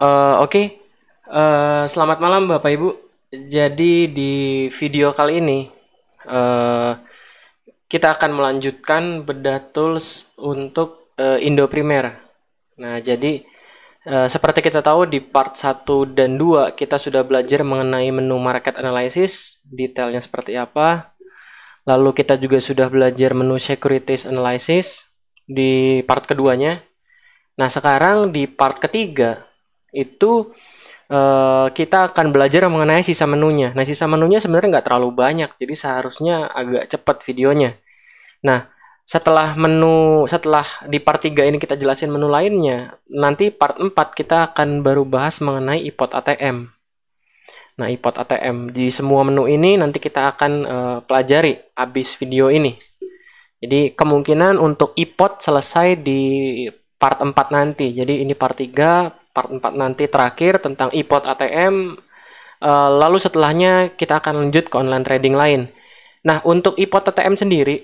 Uh, Oke, okay. uh, eh, selamat malam Bapak Ibu. Jadi di video kali ini uh, kita akan melanjutkan bedah tools untuk uh, Indo Primer. Nah, jadi uh, seperti kita tahu di part 1 dan 2 kita sudah belajar mengenai menu market analysis, detailnya seperti apa. Lalu kita juga sudah belajar menu securities analysis di part keduanya. Nah, sekarang di part ketiga itu uh, kita akan belajar mengenai sisa menunya. Nah, sisa menunya sebenarnya nggak terlalu banyak, jadi seharusnya agak cepat videonya. Nah, setelah menu setelah di part 3 ini kita jelasin menu lainnya, nanti part 4 kita akan baru bahas mengenai iPod ATM. Nah, iPod ATM di semua menu ini nanti kita akan uh, pelajari habis video ini. Jadi kemungkinan untuk iPod selesai di part 4 nanti. Jadi ini part 3, part 4 nanti terakhir tentang iPod ATM. Uh, eh, lalu setelahnya kita akan lanjut ke online trading lain. Nah, untuk iPod ATM sendiri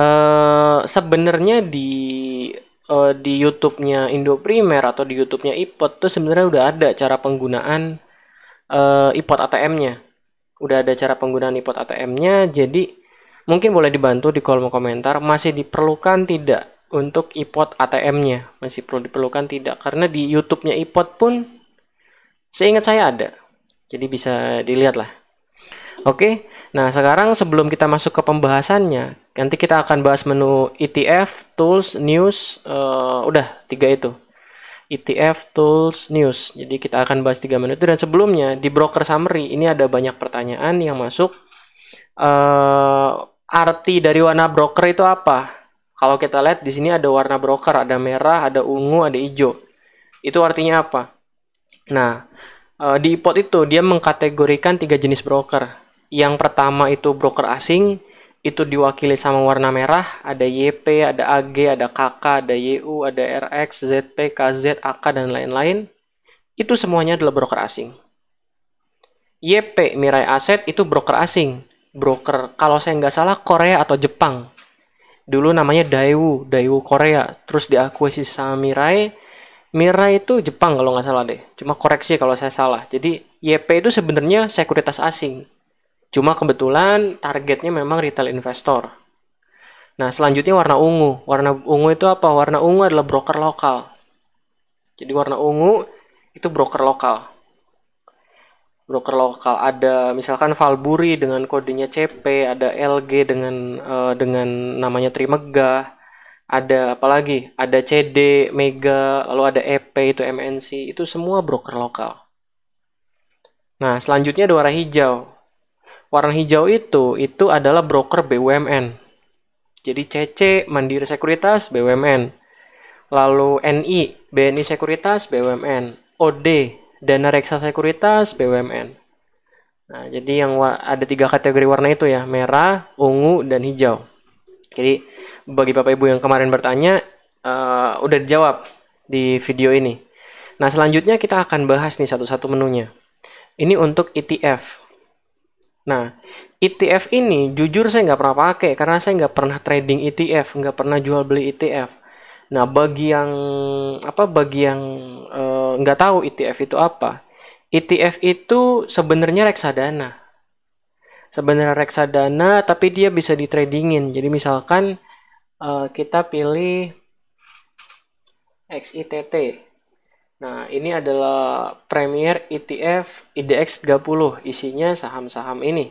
uh, sebenarnya di uh, di YouTube-nya Indo Primer atau di YouTube-nya iPod tuh sebenarnya udah ada cara penggunaan uh, iPod ATM-nya. Udah ada cara penggunaan iPod ATM-nya, jadi mungkin boleh dibantu di kolom komentar masih diperlukan tidak untuk iPod ATM-nya masih perlu diperlukan tidak karena di YouTube-nya iPod pun seingat saya ada jadi bisa dilihat lah oke nah sekarang sebelum kita masuk ke pembahasannya nanti kita akan bahas menu ETF tools news uh, udah tiga itu ETF tools news jadi kita akan bahas tiga menu itu dan sebelumnya di broker summary ini ada banyak pertanyaan yang masuk uh, arti dari warna broker itu apa kalau kita lihat di sini ada warna broker, ada merah, ada ungu, ada hijau. Itu artinya apa? Nah, e, di IPOT itu dia mengkategorikan tiga jenis broker. Yang pertama itu broker asing, itu diwakili sama warna merah, ada YP, ada AG, ada KK, ada YU, ada RX, ZP, KZ, AK, dan lain-lain. Itu semuanya adalah broker asing. YP, Mirai Aset, itu broker asing. Broker, kalau saya nggak salah, Korea atau Jepang dulu namanya Daewoo Daewoo Korea terus diakuisisi sama Mirai Mirai itu Jepang kalau nggak salah deh cuma koreksi kalau saya salah jadi YP itu sebenarnya sekuritas asing cuma kebetulan targetnya memang retail investor nah selanjutnya warna ungu warna ungu itu apa warna ungu adalah broker lokal jadi warna ungu itu broker lokal broker lokal ada misalkan Valburi dengan kodenya CP ada LG dengan uh, dengan namanya Trimega ada apalagi ada CD Mega lalu ada EP itu MNC itu semua broker lokal nah selanjutnya ada warna hijau warna hijau itu itu adalah broker BUMN jadi CC Mandiri Sekuritas BUMN lalu NI BNI Sekuritas BUMN OD dana reksa sekuritas BUMN. Nah, jadi yang ada tiga kategori warna itu ya, merah, ungu, dan hijau. Jadi bagi Bapak Ibu yang kemarin bertanya, uh, udah dijawab di video ini. Nah, selanjutnya kita akan bahas nih satu-satu menunya. Ini untuk ETF. Nah, ETF ini jujur saya nggak pernah pakai karena saya nggak pernah trading ETF, nggak pernah jual beli ETF. Nah, bagi yang apa bagi yang uh, nggak tahu ETF itu apa. ETF itu sebenarnya reksadana. Sebenarnya reksadana, tapi dia bisa di tradingin. Jadi misalkan uh, kita pilih XITT. Nah, ini adalah Premier ETF IDX 30. Isinya saham-saham ini.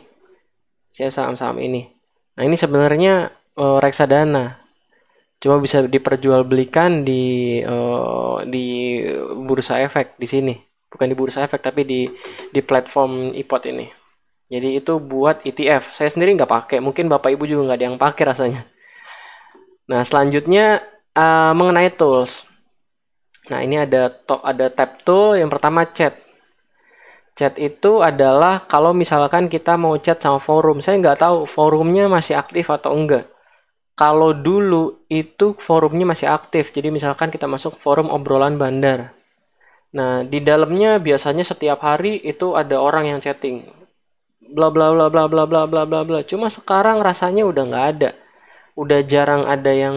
saya saham-saham ini. Nah, ini sebenarnya uh, reksadana cuma bisa diperjualbelikan di uh, di bursa efek di sini bukan di bursa efek tapi di di platform ipot ini jadi itu buat ETF saya sendiri nggak pakai mungkin bapak ibu juga nggak ada yang pakai rasanya nah selanjutnya uh, mengenai tools nah ini ada top ada tab tool yang pertama chat chat itu adalah kalau misalkan kita mau chat sama forum saya nggak tahu forumnya masih aktif atau enggak kalau dulu itu forumnya masih aktif. Jadi misalkan kita masuk forum obrolan bandar. Nah, di dalamnya biasanya setiap hari itu ada orang yang chatting. Bla bla bla bla bla bla bla bla bla. Cuma sekarang rasanya udah nggak ada. Udah jarang ada yang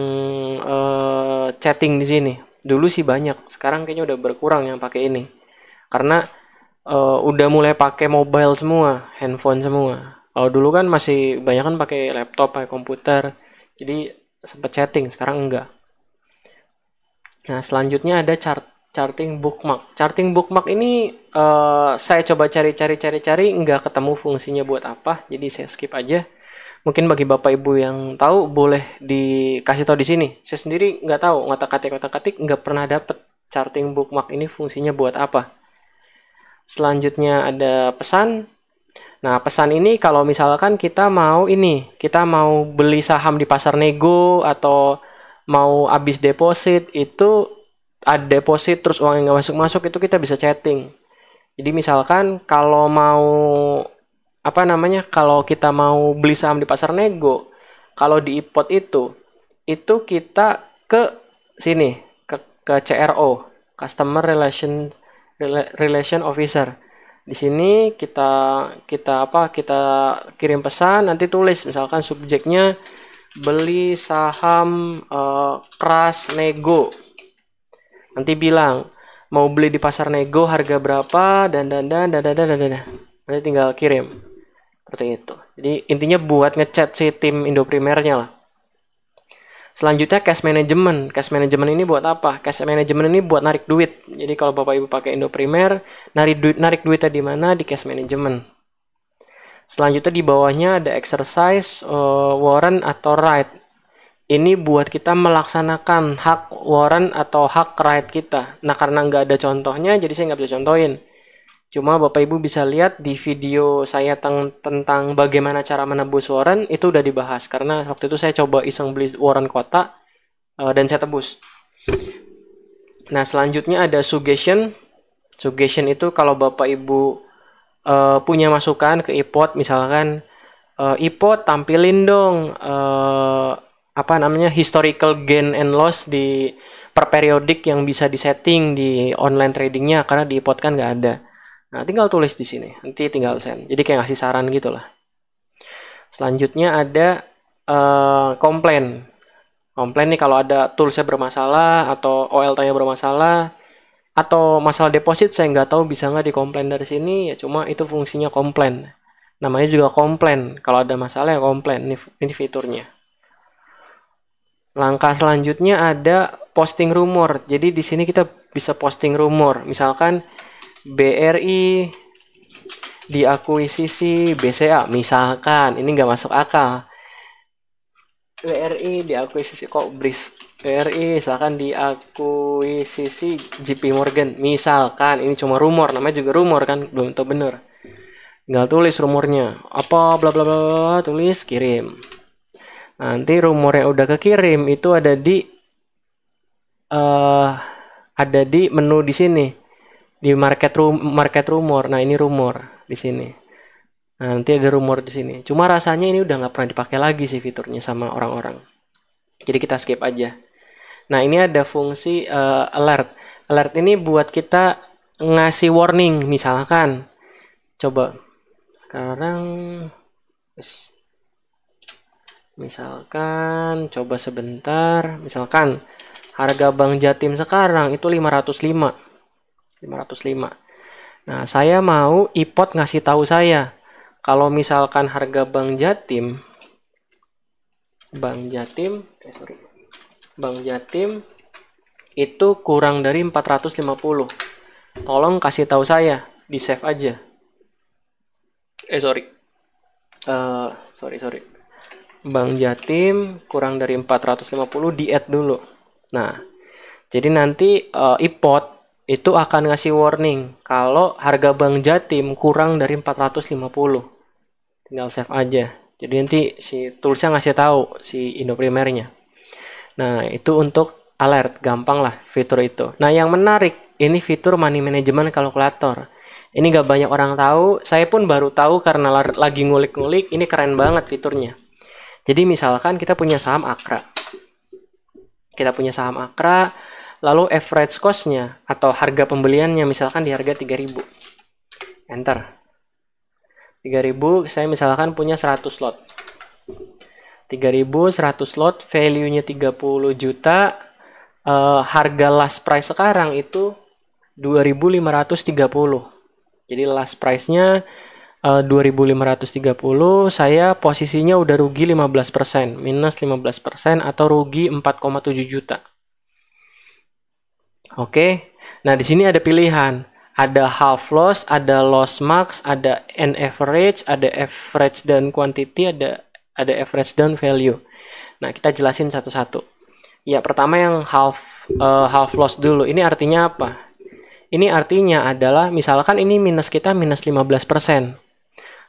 uh, chatting di sini. Dulu sih banyak, sekarang kayaknya udah berkurang yang pakai ini. Karena uh, udah mulai pakai mobile semua, handphone semua. Kalau dulu kan masih banyak kan pakai laptop, pakai komputer jadi sempat chatting sekarang enggak nah selanjutnya ada chart charting bookmark charting bookmark ini uh, saya coba cari-cari cari-cari enggak ketemu fungsinya buat apa jadi saya skip aja mungkin bagi bapak ibu yang tahu boleh dikasih tahu di sini saya sendiri enggak tahu ngotak katik ngotak katik enggak pernah dapet charting bookmark ini fungsinya buat apa selanjutnya ada pesan Nah, pesan ini kalau misalkan kita mau ini, kita mau beli saham di pasar nego atau mau habis deposit itu ada deposit terus uang yang nggak masuk-masuk itu kita bisa chatting. Jadi misalkan kalau mau apa namanya? Kalau kita mau beli saham di pasar nego, kalau di ipot itu itu kita ke sini ke, ke CRO, customer relation relation officer di sini kita kita apa kita kirim pesan nanti tulis misalkan subjeknya beli saham uh, keras nego nanti bilang mau beli di pasar nego harga berapa dan dan dan dan dan dan dan, nanti tinggal kirim seperti itu jadi intinya buat ngechat si tim Indo Primernya lah Selanjutnya cash management. Cash management ini buat apa? Cash management ini buat narik duit. Jadi kalau Bapak Ibu pakai Indo Primer, narik duit narik duitnya di mana? Di cash management. Selanjutnya di bawahnya ada exercise uh, warrant atau right. Ini buat kita melaksanakan hak warrant atau hak right kita. Nah karena nggak ada contohnya, jadi saya nggak bisa contohin. Cuma Bapak Ibu bisa lihat di video saya teng tentang bagaimana cara menebus warren itu udah dibahas karena waktu itu saya coba iseng beli warren kotak uh, dan saya tebus. Nah, selanjutnya ada suggestion. Suggestion itu kalau Bapak Ibu uh, punya masukan ke iPod misalkan uh, iPod tampilin dong uh, apa namanya historical gain and loss di per periodik yang bisa disetting di online tradingnya karena di iPod kan nggak ada. Nah, tinggal tulis di sini. Nanti tinggal send. Jadi kayak ngasih saran gitu lah. Selanjutnya ada uh, komplain. Komplain nih kalau ada toolsnya bermasalah atau OLT-nya bermasalah atau masalah deposit saya nggak tahu bisa nggak dikomplain dari sini ya cuma itu fungsinya komplain namanya juga komplain kalau ada masalah ya komplain ini, ini fiturnya langkah selanjutnya ada posting rumor jadi di sini kita bisa posting rumor misalkan BRI diakuisisi BCA misalkan ini nggak masuk akal BRI diakuisisi kok BRIS BRI misalkan diakuisisi JP Morgan misalkan ini cuma rumor namanya juga rumor kan belum tahu bener tinggal tulis rumornya apa bla bla bla tulis kirim nanti rumor yang udah kekirim itu ada di uh, ada di menu di sini di market room market rumor nah ini rumor di sini nah nanti ada rumor di sini cuma rasanya ini udah nggak pernah dipakai lagi sih fiturnya sama orang-orang jadi kita skip aja nah ini ada fungsi uh, alert alert ini buat kita ngasih warning misalkan coba sekarang misalkan coba sebentar misalkan harga Bank Jatim sekarang itu 505 505. Nah, saya mau ipot ngasih tahu saya kalau misalkan harga Bank Jatim Bank Jatim, eh sorry. Bank Jatim itu kurang dari 450. Tolong kasih tahu saya, di save aja. Eh sorry. Uh, sorry sorry. Bank Jatim kurang dari 450 di add dulu. Nah, jadi nanti uh, eh, iPod itu akan ngasih warning kalau harga Bank Jatim kurang dari 450. Tinggal save aja. Jadi nanti si toolsnya ngasih tahu si Indo Primernya. Nah, itu untuk alert, gampang lah fitur itu. Nah, yang menarik, ini fitur money management kalkulator. Ini gak banyak orang tahu, saya pun baru tahu karena lagi ngulik-ngulik, ini keren banget fiturnya. Jadi misalkan kita punya saham Akra. Kita punya saham Akra, lalu average cost-nya atau harga pembeliannya misalkan di harga 3000 enter 3000 saya misalkan punya 100 lot. 3000 100 lot. value-nya 30 juta uh, harga last price sekarang itu 2530 jadi last price-nya eh, uh, 2530 saya posisinya udah rugi 15% minus 15% atau rugi 4,7 juta Oke. Nah, di sini ada pilihan. Ada half loss, ada loss max, ada n average, ada average dan quantity, ada ada average dan value. Nah, kita jelasin satu-satu. Ya, pertama yang half uh, half loss dulu. Ini artinya apa? Ini artinya adalah misalkan ini minus kita minus 15%.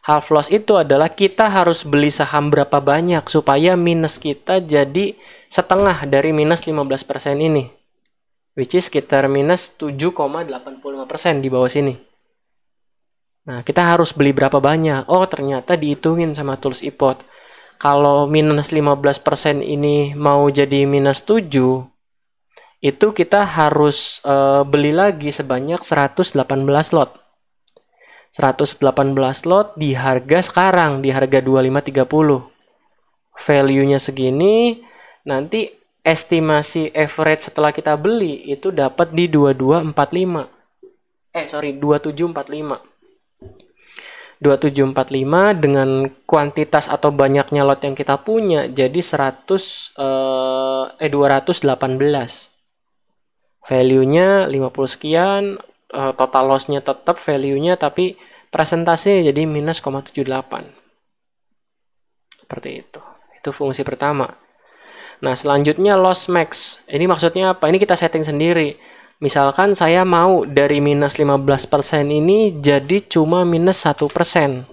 Half loss itu adalah kita harus beli saham berapa banyak supaya minus kita jadi setengah dari minus 15% ini which is sekitar minus 7,85% di bawah sini. Nah, kita harus beli berapa banyak? Oh, ternyata dihitungin sama tools ipot. Kalau minus 15% ini mau jadi minus 7, itu kita harus uh, beli lagi sebanyak 118 lot. 118 lot di harga sekarang, di harga 2530. Value-nya segini, nanti estimasi average setelah kita beli itu dapat di 2245. Eh sorry 2745. 2745 dengan kuantitas atau banyaknya lot yang kita punya jadi 100 eh 218. Eh, value-nya 50 sekian, eh, total loss-nya tetap value-nya tapi presentasinya jadi minus 0,78. Seperti itu. Itu fungsi pertama Nah, selanjutnya loss max. Ini maksudnya apa? Ini kita setting sendiri. Misalkan saya mau dari minus 15% ini jadi cuma minus 1%.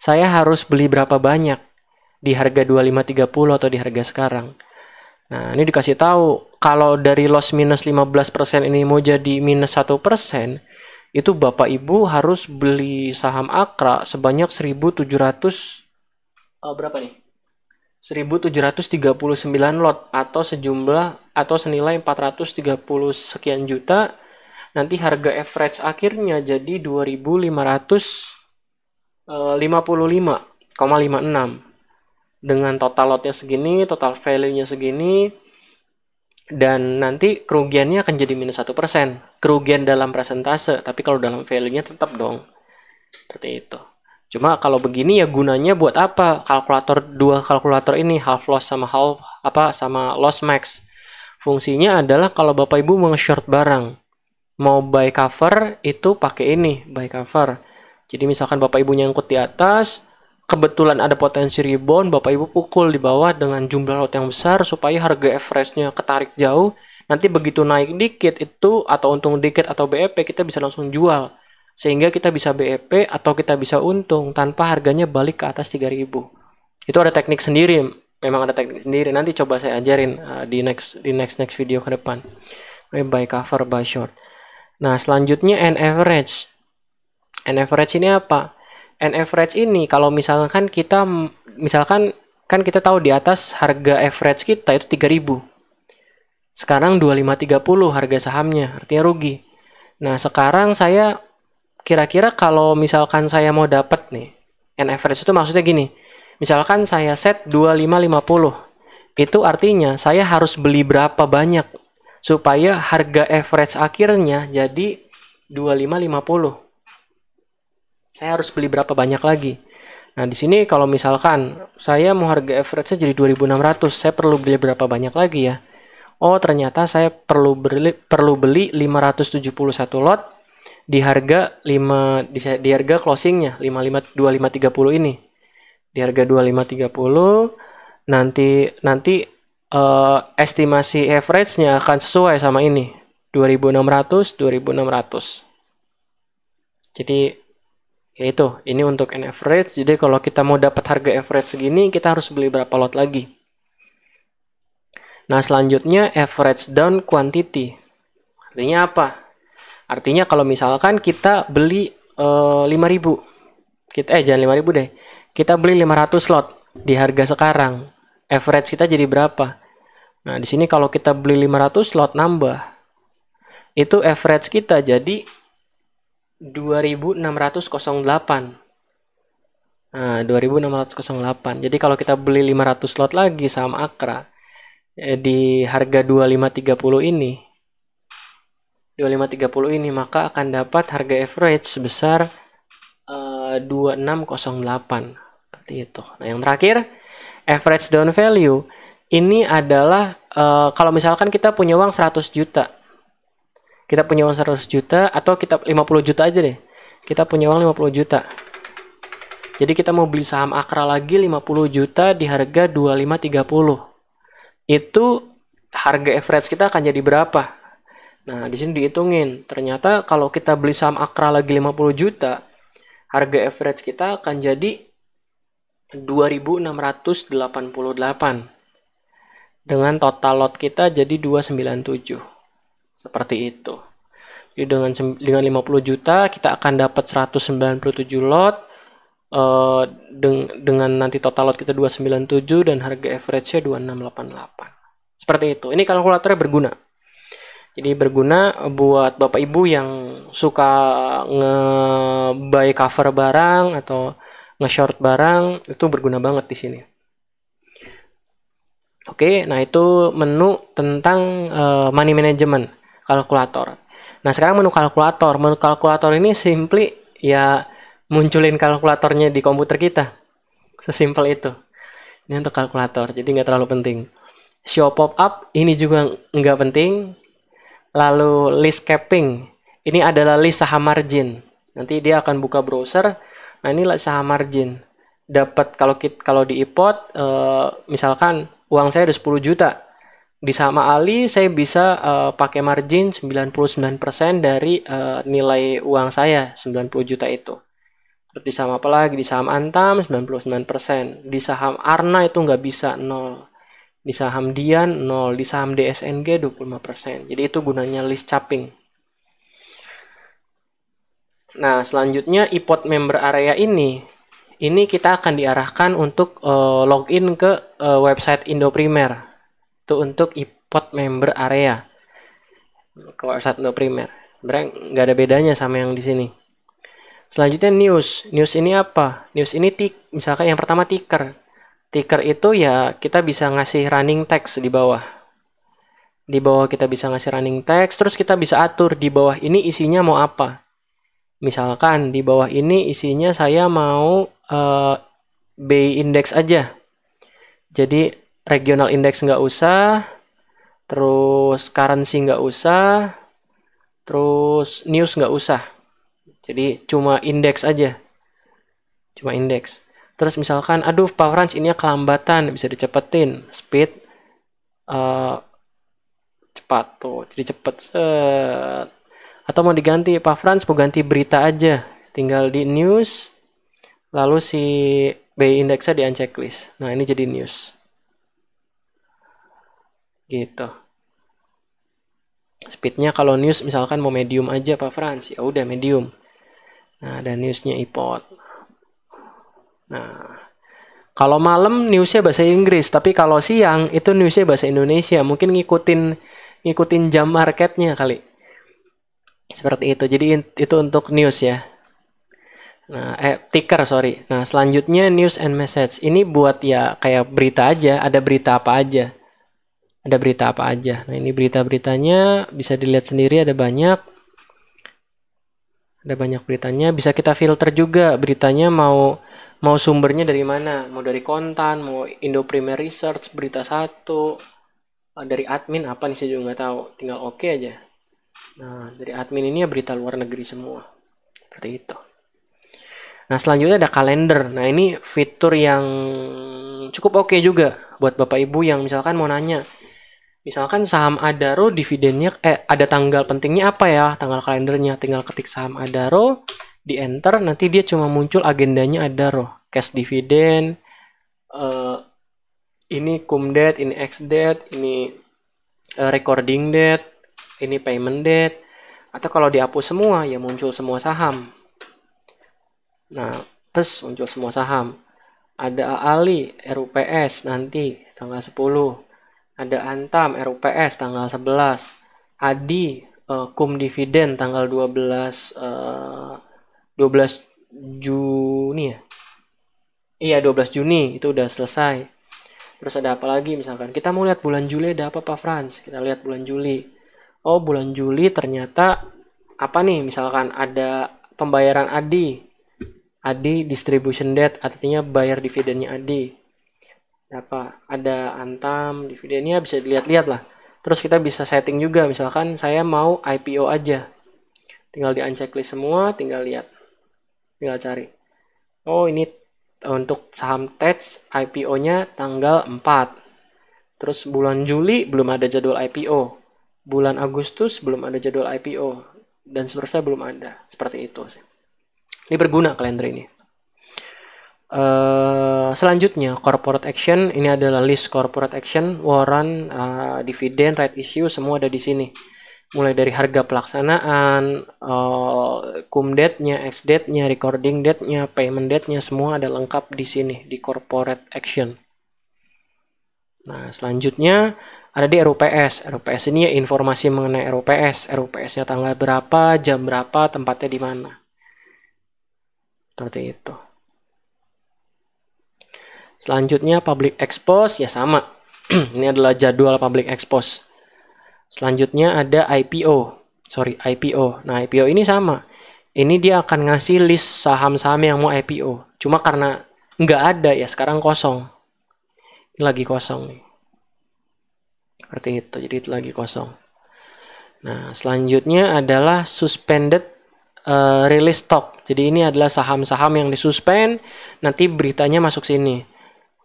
Saya harus beli berapa banyak? Di harga 2530 atau di harga sekarang? Nah, ini dikasih tahu kalau dari loss minus 15% ini mau jadi minus 1%, itu Bapak Ibu harus beli saham Akra sebanyak 1700 oh, eh, berapa nih? 1739 lot atau sejumlah atau senilai 430 sekian juta nanti harga average akhirnya jadi 2555,56 eh, dengan total lotnya segini, total value-nya segini dan nanti kerugiannya akan jadi minus satu persen kerugian dalam presentase tapi kalau dalam value-nya tetap dong seperti itu Cuma kalau begini ya gunanya buat apa? Kalkulator dua kalkulator ini half loss sama half apa sama loss max. Fungsinya adalah kalau Bapak Ibu mau short barang. Mau buy cover itu pakai ini, buy cover. Jadi misalkan Bapak Ibu nyangkut di atas, kebetulan ada potensi rebound, Bapak Ibu pukul di bawah dengan jumlah lot yang besar supaya harga average-nya ketarik jauh. Nanti begitu naik dikit itu atau untung dikit atau BEP kita bisa langsung jual sehingga kita bisa BEP atau kita bisa untung tanpa harganya balik ke atas 3000 itu ada teknik sendiri memang ada teknik sendiri nanti coba saya ajarin uh, di next di next next video ke depan buy cover buy short nah selanjutnya n average n average ini apa n average ini kalau misalkan kita misalkan kan kita tahu di atas harga average kita itu 3000 sekarang 2530 harga sahamnya, artinya rugi. Nah, sekarang saya kira-kira kalau misalkan saya mau dapat nih N average itu maksudnya gini misalkan saya set 2550 itu artinya saya harus beli berapa banyak supaya harga average akhirnya jadi 2550 saya harus beli berapa banyak lagi Nah, di sini kalau misalkan saya mau harga average-nya jadi 2600, saya perlu beli berapa banyak lagi ya? Oh, ternyata saya perlu beli perlu beli 571 lot di harga 5 di, di harga closingnya 55 2530 ini. Di harga 2530 nanti nanti uh, estimasi average-nya akan sesuai sama ini 2600 2600. Jadi ya itu ini untuk n average. Jadi kalau kita mau dapat harga average segini kita harus beli berapa lot lagi. Nah, selanjutnya average down quantity. Artinya apa? Artinya kalau misalkan kita beli uh, eh, 5000 kita eh jangan 5000 deh. Kita beli 500 slot di harga sekarang. Average kita jadi berapa? Nah, di sini kalau kita beli 500 slot nambah itu average kita jadi 2608. Nah, 2608. Jadi kalau kita beli 500 slot lagi sama Akra eh, di harga 2530 ini 2530 ini maka akan dapat harga average sebesar uh, eh, 2608 seperti itu. Nah, yang terakhir average down value ini adalah uh, kalau misalkan kita punya uang 100 juta. Kita punya uang 100 juta atau kita 50 juta aja deh. Kita punya uang 50 juta. Jadi kita mau beli saham Akra lagi 50 juta di harga 2530. Itu harga average kita akan jadi berapa? Nah, di sini dihitungin. Ternyata kalau kita beli saham Akra lagi 50 juta, harga average kita akan jadi 2688 dengan total lot kita jadi 297 seperti itu jadi dengan dengan 50 juta kita akan dapat 197 lot uh, deng, dengan nanti total lot kita 297 dan harga average-nya 2688 seperti itu ini kalkulatornya berguna jadi berguna buat Bapak Ibu yang suka nge-buy cover barang atau nge-short barang itu berguna banget di sini. Oke, nah itu menu tentang uh, money management kalkulator. Nah, sekarang menu kalkulator. Menu kalkulator ini simply ya munculin kalkulatornya di komputer kita. Sesimpel itu. Ini untuk kalkulator, jadi nggak terlalu penting. Show pop up ini juga nggak penting Lalu list capping. Ini adalah list saham margin. Nanti dia akan buka browser. Nah, ini saham margin. Dapat kalau kit kalau di ipot e, eh, misalkan uang saya ada 10 juta. Di sama Ali saya bisa e, pakai margin 99% dari e, nilai uang saya 90 juta itu. Terus di saham apa lagi? Di saham Antam 99%. Di saham Arna itu nggak bisa 0 di saham Dian 0, di saham DSNG 25%. Jadi itu gunanya list capping. Nah, selanjutnya iPod member area ini ini kita akan diarahkan untuk uh, login ke uh, website Primer. Itu untuk iPod member area. Ke website Indo Primer. Breng, nggak ada bedanya sama yang di sini. Selanjutnya news. News ini apa? News ini tik misalkan yang pertama ticker. Ticker itu ya kita bisa ngasih running text di bawah. Di bawah kita bisa ngasih running text, terus kita bisa atur di bawah ini isinya mau apa. Misalkan di bawah ini isinya saya mau uh, eh, BI index aja. Jadi regional index nggak usah, terus currency nggak usah, terus news nggak usah. Jadi cuma index aja. Cuma indeks. Terus misalkan, aduh power range ini kelambatan, bisa dicepetin, speed uh, cepat tuh, jadi cepet. Set. Atau mau diganti power range, mau ganti berita aja, tinggal di news, lalu si BI indexnya di unchecklist. Nah ini jadi news. Gitu. Speednya kalau news misalkan mau medium aja Pak Frans, ya udah medium. Nah, dan newsnya iPod. Nah, kalau malam newsnya bahasa Inggris, tapi kalau siang itu newsnya bahasa Indonesia. Mungkin ngikutin ngikutin jam marketnya kali. Seperti itu. Jadi itu untuk news ya. Nah, eh, ticker sorry. Nah, selanjutnya news and message. Ini buat ya kayak berita aja. Ada berita apa aja. Ada berita apa aja. Nah, ini berita-beritanya bisa dilihat sendiri ada banyak. Ada banyak beritanya. Bisa kita filter juga beritanya mau mau sumbernya dari mana mau dari kontan mau Indo Premier Research berita satu eh, dari admin apa nih saya juga nggak tahu tinggal oke okay aja nah dari admin ini ya berita luar negeri semua seperti itu nah selanjutnya ada kalender nah ini fitur yang cukup oke okay juga buat bapak ibu yang misalkan mau nanya misalkan saham Adaro dividennya eh ada tanggal pentingnya apa ya tanggal kalendernya tinggal ketik saham Adaro di enter nanti dia cuma muncul agendanya ada roh cash dividend uh, ini cum date ini ex date ini uh, recording date ini payment date atau kalau dihapus semua ya muncul semua saham nah terus muncul semua saham ada Ali RUPS nanti tanggal 10 ada Antam RUPS tanggal 11 Adi uh, cum dividen tanggal 12 uh, 12 Juni ya iya 12 Juni itu udah selesai terus ada apa lagi misalkan kita mau lihat bulan Juli ada apa Pak Frans kita lihat bulan Juli oh bulan Juli ternyata apa nih misalkan ada pembayaran Adi Adi distribution debt artinya bayar dividennya Adi apa ada antam dividennya ya bisa dilihat-lihat lah terus kita bisa setting juga misalkan saya mau IPO aja tinggal di unchecklist semua tinggal lihat tinggal cari oh ini untuk saham TETS IPO-nya tanggal 4 terus bulan Juli belum ada jadwal IPO bulan Agustus belum ada jadwal IPO dan seterusnya belum ada seperti itu sih ini berguna kalender ini Uh, selanjutnya corporate action ini adalah list corporate action, warrant uh, eh, dividen, right issue semua ada di sini mulai dari harga pelaksanaan, uh, eh, cum date-nya, ex date-nya, recording date-nya, payment date-nya semua ada lengkap di sini di corporate action. Nah, selanjutnya ada di RUPS. RUPS ini ya informasi mengenai RUPS. RUPS-nya tanggal berapa, jam berapa, tempatnya di mana. Seperti itu. Selanjutnya public expose ya sama. ini adalah jadwal public expose Selanjutnya ada IPO. Sorry, IPO. Nah, IPO ini sama. Ini dia akan ngasih list saham-saham yang mau IPO. Cuma karena nggak ada ya, sekarang kosong. Ini lagi kosong nih. Seperti itu, jadi itu lagi kosong. Nah, selanjutnya adalah suspended uh, release stock. Jadi ini adalah saham-saham yang disuspend, nanti beritanya masuk sini.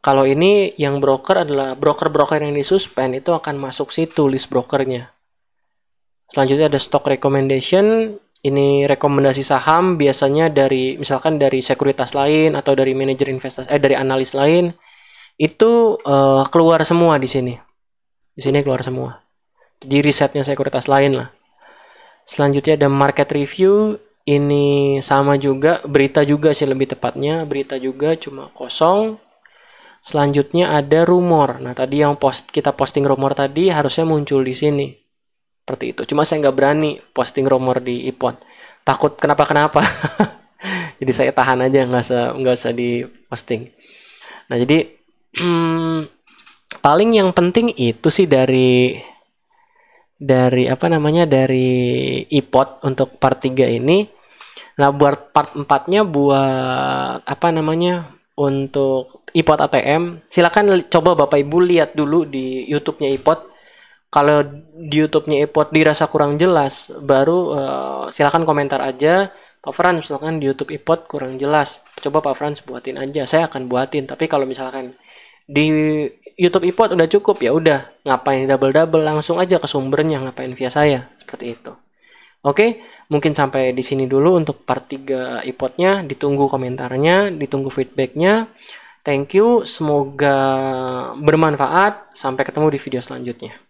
Kalau ini yang broker adalah broker-broker yang disuspend itu akan masuk situ list brokernya. Selanjutnya ada stock recommendation. Ini rekomendasi saham biasanya dari misalkan dari sekuritas lain atau dari manajer investasi eh dari analis lain itu uh, keluar semua di sini. Di sini keluar semua. Jadi risetnya sekuritas lain lah. Selanjutnya ada market review. Ini sama juga berita juga sih lebih tepatnya berita juga cuma kosong Selanjutnya ada rumor. Nah, tadi yang post kita posting rumor tadi harusnya muncul di sini. Seperti itu. Cuma saya nggak berani posting rumor di iPod. Takut kenapa-kenapa. jadi saya tahan aja nggak usah nggak usah di posting. Nah, jadi paling yang penting itu sih dari dari apa namanya dari iPod untuk part 3 ini. Nah, buat part 4-nya buat apa namanya? untuk iPod ATM, silakan coba Bapak Ibu lihat dulu di YouTube-nya iPod. Kalau di YouTube-nya iPod dirasa kurang jelas, baru uh, silakan komentar aja. Pak Frans, misalkan di YouTube iPod kurang jelas, coba Pak Frans buatin aja. Saya akan buatin. Tapi kalau misalkan di YouTube iPod udah cukup ya udah ngapain double double langsung aja ke sumbernya ngapain via saya seperti itu. Oke, mungkin sampai di sini dulu untuk part 3 iPodnya. Ditunggu komentarnya, ditunggu feedbacknya. Thank you, semoga bermanfaat. Sampai ketemu di video selanjutnya.